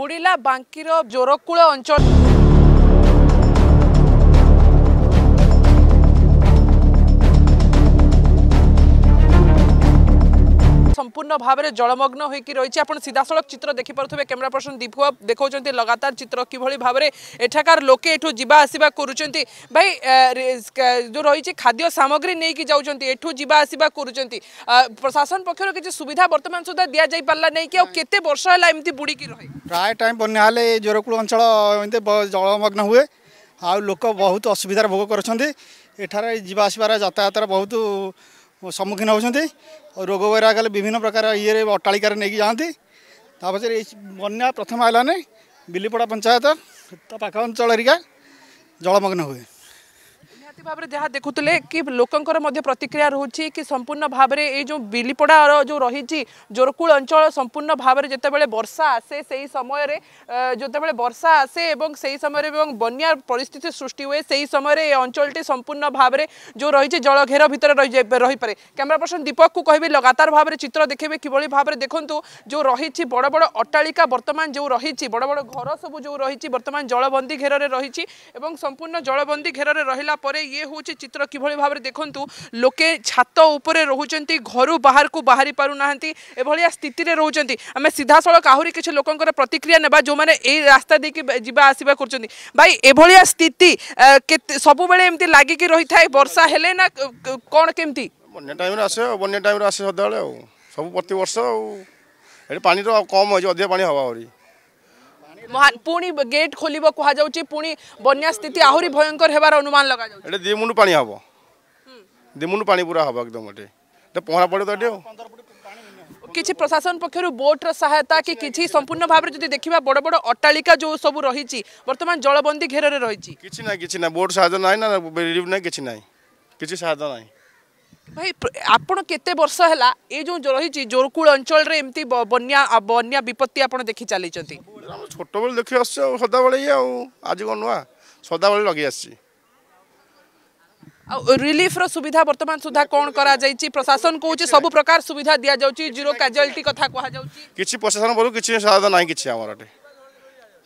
ବୁଡ଼ିଲା ବାଙ୍କିର ଜୋରକୁଳ ଅଞ୍ଚଳ সম্পূর্ণ ভাবে জলমগ্ন হয়ে রয়েছে আপনার সিধাসলখ চিত্র দেখি দেখিপারে ক্যামেরা পর্সন দীপু দেখাও লগাতার চিত্র কিভাবে ভাবে এঠাকার লোকে এঠু যা আসা করছেন ভাই যে রয়েছে খাদ্য সামগ্রী নিয়ে যাচ্ছেন এঠু যা আসা করছেন প্রশাসন পক্ষ কিছু সুবিধা বর্তমান সুদ্ধা দিয়া যাই পারা নেই কি কেতে বর্ষ হল এমতি বুড়িকি রয়ে প্রায় টাইম বন্যা হলে এই জোরকূল অঞ্চল এমনি জলমগ্ন হুয়ে আউ বহুত অসুবিধার ভোগ করছেন এখানে যা আসবার যাতায়াতের বহুত ସମ୍ମୁଖୀନ ହେଉଛନ୍ତି ରୋଗ ବୈରାଗ ହେଲେ ବିଭିନ୍ନ ପ୍ରକାର ଇଏରେ ଅଟ୍ଟାଳିକାରେ ନେଇକି ଯାଆନ୍ତି ତା ପଛରେ ଏଇ ବନ୍ୟା ପ୍ରଥମ ଆଇଲାନେ ବିଲିପଡ଼ା ପଞ୍ଚାୟତ ତା ପାଖ ଅଞ୍ଚଳ ହେରିକା ଜଳମଗ୍ନ ହୁଏ ନିଶ୍ଚିତ ଭାବରେ ଯାହା ଦେଖୁଥିଲେ କି ଲୋକଙ୍କର ମଧ୍ୟ ପ୍ରତିକ୍ରିୟା ରହୁଛି କି ସମ୍ପୂର୍ଣ୍ଣ ଭାବରେ ଏଇ ଯେଉଁ ବିଲିପଡ଼ାର ଯେଉଁ ରହିଛି ଜୋରକୁଳ ଅଞ୍ଚଳ ସମ୍ପୂର୍ଣ୍ଣ ଭାବରେ ଯେତେବେଳେ ବର୍ଷା ଆସେ ସେହି ସମୟରେ ଯେତେବେଳେ ବର୍ଷା ଆସେ ଏବଂ ସେହି ସମୟରେ ଏବଂ ବନ୍ୟା ପରିସ୍ଥିତି ସୃଷ୍ଟି ହୁଏ ସେହି ସମୟରେ ଏ ଅଞ୍ଚଳଟି ସମ୍ପୂର୍ଣ୍ଣ ଭାବରେ ଯେଉଁ ରହିଛି ଜଳ ଘେର ଭିତରେ ରହିପାରେ କ୍ୟାମେରା ପର୍ସନ ଦୀପକକୁ କହିବି ଲଗାତାର ଭାବରେ ଚିତ୍ର ଦେଖେଇବେ କିଭଳି ଭାବରେ ଦେଖନ୍ତୁ ଯେଉଁ ରହିଛି ବଡ଼ ବଡ଼ ଅଟ୍ଟାଳିକା ବର୍ତ୍ତମାନ ଯେଉଁ ରହିଛି ବଡ଼ ବଡ଼ ଘର ସବୁ ଯେଉଁ ରହିଛି ବର୍ତ୍ତମାନ ଜଳବନ୍ଦୀ ଘେରରେ ରହିଛି ଏବଂ ସମ୍ପୂର୍ଣ୍ଣ ଜଳବନ୍ଦୀ ଘେରରେ ରହିଲା ପରେ ইয়ে হচ্ছে চিত্র কিভাবে ভাবে দেখুন লোকে ছাত উপরে রুচান ঘর বাহারক বাহারি পু না এভাবে স্থিতিরে রোচান আমি সিধাসলখ আহরি কিছু লোকর প্রতিক্রিয়া নেবা যে এই রাস্তা দিয়ে যা আসা করছেন ভাই এভাবে স্থিতি সবুলে এমতি লাগিকি রয়ে থাকে বর্ষা হলে না কম কমিটি বন্যা টাইমে আসে বন্যা টাইমে আসে সদাবেলে সব প্রত বর্ষ এটি পানির কম হয়েছে অধিক পানি হওয়া আহরি गेट खोल बनिया स्थित आहरी भयंकर अनुमान लग दि मुंड पा हम दि मुंड पा पूरा हम एकदम पहरा पड़े तो किसी प्रशासन पक्ष बोट रहायता कि किसी संपूर्ण भाव में देखा बड़ बड़ अट्टा जो सब रही बर्तमान जलबंदी घेर रही कि बोट सा ভাই আপন কেতে বর্ষ হল এই যে রয়েছে জোরকুল অঞ্চল এমতি বন্যা বন্যা বিপত্তি আপনার দেখি চালিয়েছেন ছোটবেলে দেখি আসছে সদাবেলে ইয়ে আজ কোণ নয় সদাবেলে লগে আসছি রিলিফর সুবিধা বর্তমান সুদ্ধা কম করা যাই প্রশাসন কুচি সব প্রকার সুবিধা দিয়া যাউছি জিরো ক্যাজুয়ালিটি কথা কুয়া যাচ্ছে কিছু প্রশাসন বলু কিছু সাহায্য নাই কিছু আমার এটি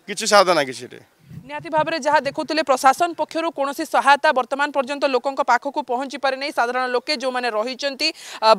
কিছু সাহায্য নাই কিছু এটি ନିହାତି ଭାବରେ ଯାହା ଦେଖୁଥିଲେ ପ୍ରଶାସନ ପକ୍ଷରୁ କୌଣସି ସହାୟତା ବର୍ତ୍ତମାନ ପର୍ଯ୍ୟନ୍ତ ଲୋକଙ୍କ ପାଖକୁ ପହଞ୍ଚି ପାରିନାହିଁ ସାଧାରଣ ଲୋକେ ଯେଉଁମାନେ ରହିଛନ୍ତି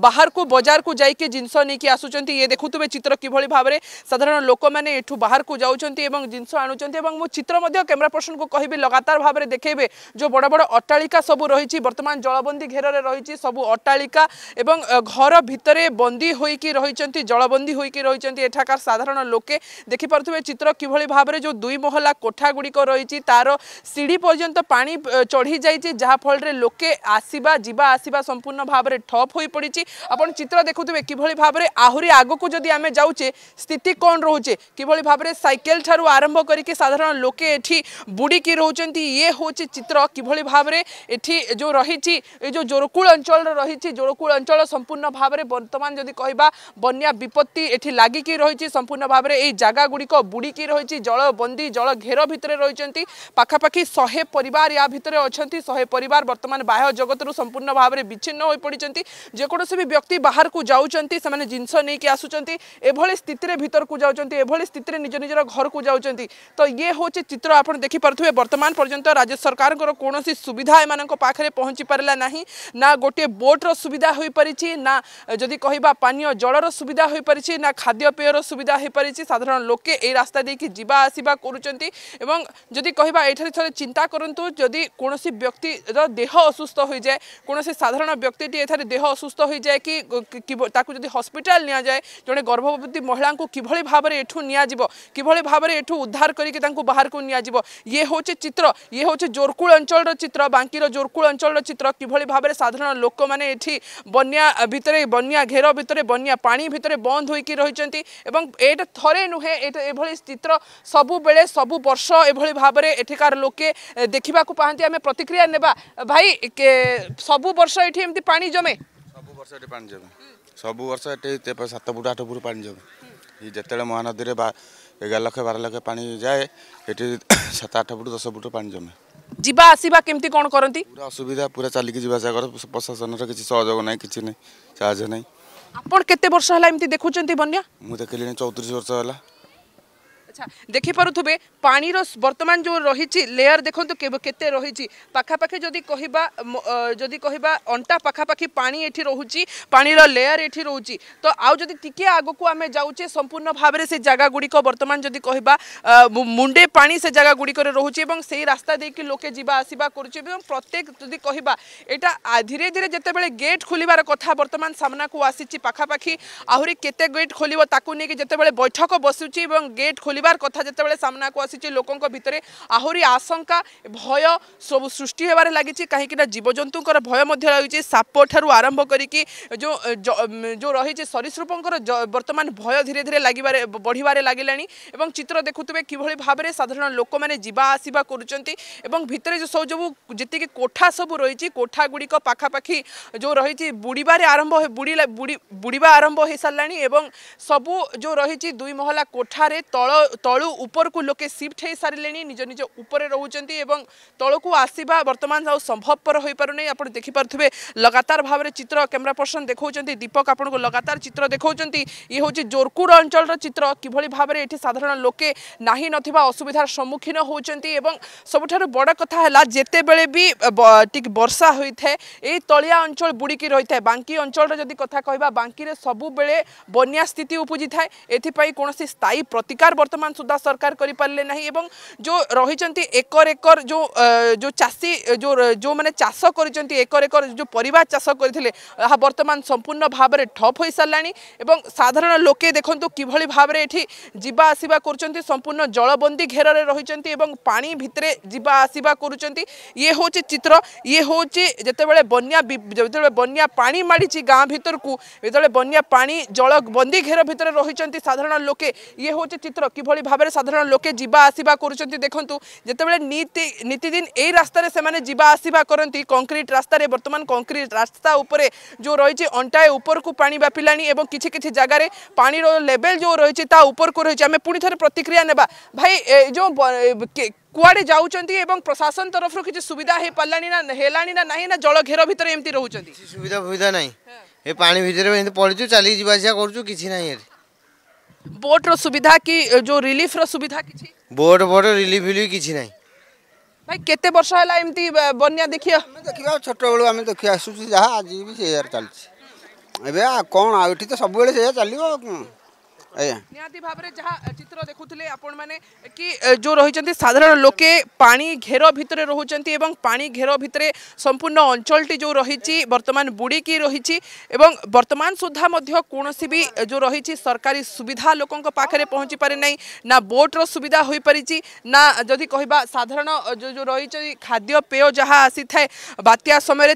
ବାହାରକୁ ବଜାରକୁ ଯାଇକି ଜିନିଷ ନେଇକି ଆସୁଛନ୍ତି ଇଏ ଦେଖୁଥିବେ ଚିତ୍ର କିଭଳି ଭାବରେ ସାଧାରଣ ଲୋକମାନେ ଏଠୁ ବାହାରକୁ ଯାଉଛନ୍ତି ଏବଂ ଜିନିଷ ଆଣୁଛନ୍ତି ଏବଂ ମୁଁ ଚିତ୍ର ମଧ୍ୟ କ୍ୟାମେରା ପର୍ସନକୁ କହିବି ଲଗାତାର ଭାବରେ ଦେଖେଇବେ ଯେଉଁ ବଡ଼ ବଡ଼ ଅଟ୍ଟାଳିକା ସବୁ ରହିଛି ବର୍ତ୍ତମାନ ଜଳବନ୍ଦୀ ଘେରରେ ରହିଛି ସବୁ ଅଟ୍ଟାଳିକା ଏବଂ ଘର ଭିତରେ ବନ୍ଦୀ ହୋଇକି ରହିଛନ୍ତି ଜଳବନ୍ଦୀ ହୋଇକି ରହିଛନ୍ତି ଏଠାକାର ସାଧାରଣ ଲୋକେ ଦେଖିପାରୁଥିବେ ଚିତ୍ର କିଭଳି ଭାବରେ ଯେଉଁ ଦୁଇ ମହଲା କୋଠାଗୁଡ଼ିକ ଅଧିକ ରହିଛି ତାର ସିଡ଼ି ପର୍ଯ୍ୟନ୍ତ ପାଣି ଚଢ଼ି ଯାଇଛି ଯାହାଫଳରେ ଲୋକେ ଆସିବା ଯିବା ଆସିବା ସମ୍ପୂର୍ଣ୍ଣ ଭାବରେ ଠପ୍ ହୋଇପଡ଼ିଛି ଆପଣ ଚିତ୍ର ଦେଖୁଥିବେ କିଭଳି ଭାବରେ ଆହୁରି ଆଗକୁ ଯଦି ଆମେ ଯାଉଛେ ସ୍ଥିତି କ'ଣ ରହୁଛେ କିଭଳି ଭାବରେ ସାଇକେଲ ଠାରୁ ଆରମ୍ଭ କରିକି ସାଧାରଣ ଲୋକେ ଏଠି ବୁଡ଼ିକି ରହୁଛନ୍ତି ଇଏ ହେଉଛି ଚିତ୍ର କିଭଳି ଭାବରେ ଏଠି ଯେଉଁ ରହିଛି ଏ ଯେଉଁ ଜୋରକୁଳ ଅଞ୍ଚଳର ରହିଛି ଜୋରକୁଳ ଅଞ୍ଚଳ ସମ୍ପୂର୍ଣ୍ଣ ଭାବରେ ବର୍ତ୍ତମାନ ଯଦି କହିବା ବନ୍ୟା ବିପତ୍ତି ଏଠି ଲାଗିକି ରହିଛି ସମ୍ପୂର୍ଣ୍ଣ ଭାବରେ ଗୁଡ଼ିକ ବୁଡ଼ିକି ରହିଛି ଜଳ ବନ୍ଦୀ ଜଳ ଘେର ଭିତରେ ରହିଛି রয়েছেন পাখাপাখি শহে পরিবার ইয়া ভিতরে অনেক শহে পরিবার বর্তমান বাহ্য জগতর সম্পূর্ণ ভাবে বিচ্ছিন্ন হয়ে পড়ছেন যেকোনসি বি ব্যক্তি বাহারক যাচ্ছেন সে জিনিস নিয়ে আসুচার এভাবে স্থিতিরে ভিতরক যাচ্ছেন এভাবে স্থিতিরে নিজ নিজের ঘরক যাচ্ছেন তো ইয়ে হচ্ছে চিত্র আপনার দেখিপারে বর্তমান পর্যন্ত রাজ্য সরকারঙ্কর কৌশি সুবিধা এমন পাখে পৌঁছি পারা না না গোটিয়ে বোটর সুবিধা হয়ে পারিছি না যদি কহবা পানীয় জলর সুবিধা হয়ে পারিছি না খাদ্য পেয়র সুবিধা হয়ে পারিছি সাধারণ লোকে এই রাস্তা দিয়ে যা আসা করছেন এবং যদি কহা এখানে থাকে চিন্তা করতু যদি কোণী ব্যক্তির দেহ অসুস্থ হয়ে যায় কোণী সাধারণ ব্যক্তিটি এখানে দেহ অসুস্থ হয়ে যায় কি তাকে যদি হসপিটাল নিয়ে যায় জন গর্ভবতী মহিলা কিভাবে ভাবে এঠু নিয়াযিব কিভাবে ভাবে এঠু উদ্ধার করি তাঁকু বাহারক নিয়াযিব ইয়ে হচ্ছে চিত্র ইয়ে হচ্ছে জোরকুল অঞ্চলর চিত্র বাঙ্কির জোরকুল অঞ্চলর চিত্র কিভাবে ভাবে সাধারণ লোক মানে এটি বন্যা ভিতরে বন্যা ঘের ভিতরে বন্যা পা ভিতরে বন্ধ হয়ে রয়েছেন এবং এটা থরে নুহে এটা এভাবে চিত্র সবুবে সবু বর্ষ এভাবে কিভাবে ভাবে এঠিকার লোকে দেখা পাঁচ আমি প্রতিক্রিয়া নেবা ভাই সবু বর্ষ এটি এমনি পা জমে সবু বর্ষ এটি পা জমে সবু বর্ষ এটি সাত ফুট আট ফুট পা জমে যেতবে মহানদীরে এগার লক্ষ বার লক্ষ পা যায় এটি সাত আট ফুট দশ ফুট পা জমে যা আসবা কমিটি কোণ করতে অসুবিধা পুরা চালিকি যা আসা কর প্রশাসনের কিছু সহযোগ নাই কিছু নাই সাহায্য নাই আপনার কত বর্ষ হল এমনি দেখুছেন বন্যা মু দেখিলি চৌত্রিশ বর্ষ হল আচ্ছা দেখিপারুবে পাণির বর্তমান যে রয়েছে লেয়ার দেখুন কেতে রয়েছে পাখাপাখি যদি কহবা যদি কহবা অন্টা পাখাপাখি পা এটি রয়েছে পাণির লেয়ার এটি রয়েছে তো আউ যদি টিকি আগুক আমি যাচ্ছে সম্পূর্ণ ভাবে সে জায়গাগুড়ি বর্তমান যদি কহবা মুন্ডে পা সে জায়গাগুড়ি রয়েছে এবং সেই রাস্তা দিয়ে লোকে যা আসা করছে এবং প্রত্যেক যদি কহবা এটা ধীরে ধীরে যেতবে গেট খোলার কথা বর্তমান সামনাকু আসিছি পাখাপাখি আহরি কেতে গেট খোলব তাকে নিয়ে যেতবে বৈঠক বসুছি এবং গেট খোলা পরিবার কথা যেতবে সামনা আসিছে লোক ভিতরে আহরি আশঙ্কা ভয় সব সৃষ্টি হবার লাগিছে কিনা জীবজন্তুঙ্কর ভয় মধ্যে রয়েছে সাপ ঠারু আরম্ভ করিকি যে রয়েছে সরীসৃপঙ্কর বর্তমান ভয় ধীরে ধীরে লাগবার বড়িবার লাগিলা এবং চিত্র দেখুবে কিভাবে ভাবে সাধারণ লোক মানে যা আসা করছেন এবং ভিতরে যে সব যেত কোঠা সবু রয়েছে কোঠা গুড়ি পাখাপাখি যে রয়েছে বুড়িবার আরম্ভ বুড়া বুড়া আরম্ভ হয়ে সারা এবং সবু যে রয়েছে দুই মহলা কোঠারে তল তলু উপরকু লোকে সিফট হয়ে সারে নিজ নিজ উপরে রুচার এবং তলকু আসবা বর্তমান আপনার সম্ভবপর হয়ে পু না আপনার দেখিপারে লগাতার ভাবে চিত্র ক্যামেরা পর্সন দেখছেন দীপক আপনার লগাতার চিত্র দেখছেন ইয়ে হচ্ছে জোরকুড় অঞ্চলর চিত্র কিভাবে ভাবে এটি সাধারণ লোকে না নথিবা অসুবিধার সম্মুখীন হচ্ছেন এবং সবুঠার বড় কথা হল যেতবে বি টিকে বর্ষা হয়ে থাকে এই তলিয়া অঞ্চল বুড়ি রয়ে থাকে বাঙ্কি অঞ্চলর যদি কথা কহা বাঙ্কি সবুলে বন্যা স্থিতি উপুজি থাকে এথিপাই কোণী স্থায়ী প্রতিকার বর্তমান ବର୍ତ୍ତମାନ ସୁଦ୍ଧା ସରକାର କରିପାରିଲେ ନାହିଁ ଏବଂ ଯେଉଁ ରହିଛନ୍ତି ଏକର ଏକର ଯେଉଁ ଯେଉଁ ଚାଷୀ ଯେଉଁ ଯେଉଁମାନେ ଚାଷ କରିଛନ୍ତି ଏକର ଏକର ଯେଉଁ ପରିବା ଚାଷ କରିଥିଲେ ତାହା ବର୍ତ୍ତମାନ ସମ୍ପୂର୍ଣ୍ଣ ଭାବରେ ଠପ୍ ହୋଇସାରିଲାଣି ଏବଂ ସାଧାରଣ ଲୋକେ ଦେଖନ୍ତୁ କିଭଳି ଭାବରେ ଏଠି ଯିବା ଆସିବା କରୁଛନ୍ତି ସମ୍ପୂର୍ଣ୍ଣ ଜଳବନ୍ଦୀ ଘେରରେ ରହିଛନ୍ତି ଏବଂ ପାଣି ଭିତରେ ଯିବା ଆସିବା କରୁଛନ୍ତି ଇଏ ହେଉଛି ଚିତ୍ର ଇଏ ହେଉଛି ଯେତେବେଳେ ବନ୍ୟା ଯେତେବେଳେ ବନ୍ୟା ପାଣି ମାଡ଼ିଛି ଗାଁ ଭିତରକୁ ଯେତେବେଳେ ବନ୍ୟା ପାଣି ଜଳ ଜଳବନ୍ଦୀ ଘେର ଭିତରେ ରହିଛନ୍ତି ସାଧାରଣ ଲୋକେ ଇଏ ହେଉଛି ଚିତ୍ର কিভাবে ভাবে সাধারণ লোকে যা আসা করছেন দেখুন যেতবে নীতিদিন এই রাস্তায় সে যা আসা করেন কংক্রিট রাস্তায় বর্তমান কংক্রিট রাস্তা উপরে যে রয়েছে অন্টায় উপরক পা ব্যাপিলা এবং কিছু কিছু জায়গার পাঁচ লেভেল যে রয়েছে তা উপরক রয়েছে আমি পুঁ থে প্রতিক্রিয়া নেবা ভাই যে কুয়াড়ে যাচ্ছেন এবং প্রশাসন তরফ কিছু সুবিধা হয়ে পাল না হলানি না না জল ঘের ভিতরে এমনি রয়েছে সুবিধা ফুবিধা নাই এ পাঁচ ভিতরে পড়ছু চালিয়ে যা আসা করছু কিছু নাই এর बोट रो सुविधा की जो रिलीफ रो सुविधा किछ बोट बोट रिलीफ भी किछ नै भाई केते वर्ष हला इमति बन्या देखियो हम देखियो तो छोट बळु हम देखियो तो सुछ जहा आज भी से यार चलछ एबे कोन आउठी त तो सब बळे से चलियो चित्र देखुले कि जो रही साधारण लोके घेर भितर रोचे घेर भितर रही बर्तमान बुड़ी रही बर्तमान सुधा कौन सी जो रही सरकारी सुविधा लोक पाखे पहुँची पारे ना ना बोट्र सुविधा हो पारी ना जदि कह साधारण जो जो रही खाद्य पेय जहाँ आसी थाए बात समय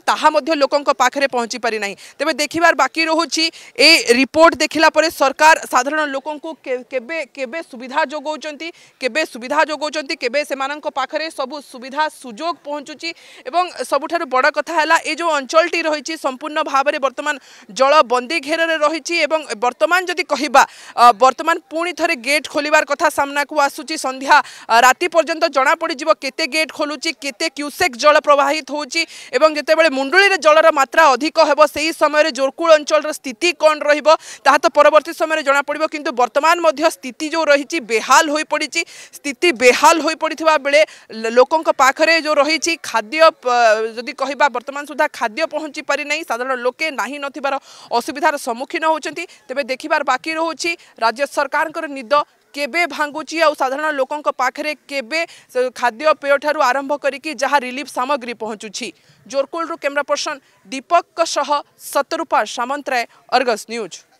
लोकों पाखे पहुँची पारिना तेज देखार बाकी रोचे ये रिपोर्ट देखला सरकार साधारण ଲୋକଙ୍କୁ କେବେ କେବେ ସୁବିଧା ଯୋଗାଉଛନ୍ତି କେବେ ସୁବିଧା ଯୋଗାଉଛନ୍ତି କେବେ ସେମାନଙ୍କ ପାଖରେ ସବୁ ସୁବିଧା ସୁଯୋଗ ପହଞ୍ଚୁଛି ଏବଂ ସବୁଠାରୁ ବଡ଼ କଥା ହେଲା ଏ ଯେଉଁ ଅଞ୍ଚଳଟି ରହିଛି ସମ୍ପୂର୍ଣ୍ଣ ଭାବରେ ବର୍ତ୍ତମାନ ଜଳବନ୍ଦୀ ଘେରରେ ରହିଛି ଏବଂ ବର୍ତ୍ତମାନ ଯଦି କହିବା ବର୍ତ୍ତମାନ ପୁଣି ଥରେ ଗେଟ୍ ଖୋଲିବାର କଥା ସାମ୍ନାକୁ ଆସୁଛି ସନ୍ଧ୍ୟା ରାତି ପର୍ଯ୍ୟନ୍ତ ଜଣାପଡ଼ିଯିବ କେତେ ଗେଟ୍ ଖୋଲୁଛି କେତେ କ୍ୟୁସେକ୍ ଜଳ ପ୍ରବାହିତ ହେଉଛି ଏବଂ ଯେତେବେଳେ ମୁଣ୍ଡୁଳିରେ ଜଳର ମାତ୍ରା ଅଧିକ ହେବ ସେହି ସମୟରେ ଜୋରକୁଳ ଅଞ୍ଚଳର ସ୍ଥିତି କ'ଣ ରହିବ ତାହା ତ ପରବର୍ତ୍ତୀ ସମୟରେ ଜଣାପଡ଼ିବ କିନ୍ତୁ किंतु वर्तमान स्थित जो रही बेहाल हो पड़ी स्थित बेहाल हो पड़ता बेले लोकों पाखे जो रही खाद्य जदि कह बर्तमान सुधा खाद्य पहुँची पारिना साधारण लोके असुविधार सम्मुखीन होती तेज देखार बाकी रोच राज्य सरकार के निद केबे भांगुची आधारण साधारण लोक के खाद्य पेय ठू आरंभ करी जहाँ रिलीफ सामग्री पहुँचुची जोरकोल camera person Deepak Satarupa Samantaray Argus news